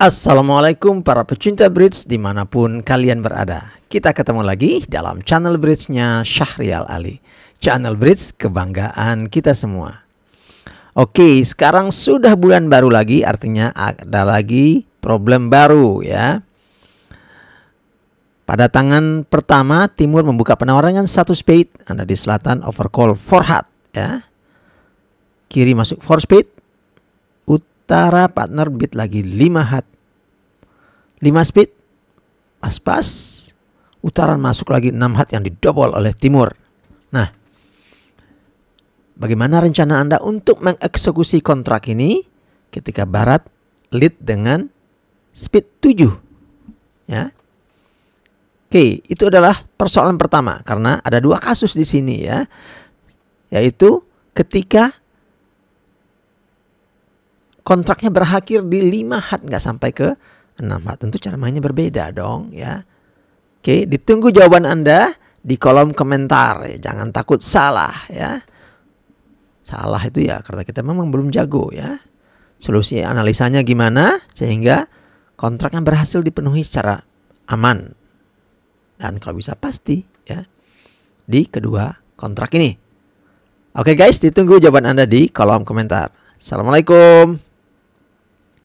Assalamualaikum para pecinta bridge dimanapun kalian berada. Kita ketemu lagi dalam channel bridge-nya Syahrial Ali. Channel bridge kebanggaan kita semua. Oke, sekarang sudah bulan baru lagi, artinya ada lagi problem baru ya. Pada tangan pertama, Timur membuka penawaran satu spade. Anda di selatan overcall four ya. Kiri masuk four spade, Antara partner bid lagi 5 hat. 5 speed. Pas-pas. Utaran masuk lagi 6 hat yang didobol oleh timur. Nah, bagaimana rencana Anda untuk mengeksekusi kontrak ini ketika barat lead dengan speed 7? Ya. Oke, itu adalah persoalan pertama karena ada dua kasus di sini ya. Yaitu ketika kontraknya berakhir di lima hat nggak sampai ke enam hat. Tentu cara mainnya berbeda dong ya. Oke, ditunggu jawaban Anda di kolom komentar. Ya, jangan takut salah ya. Salah itu ya karena kita memang belum jago ya. Solusi analisanya gimana sehingga kontraknya berhasil dipenuhi secara aman dan kalau bisa pasti ya di kedua kontrak ini. Oke guys, ditunggu jawaban Anda di kolom komentar. Assalamualaikum.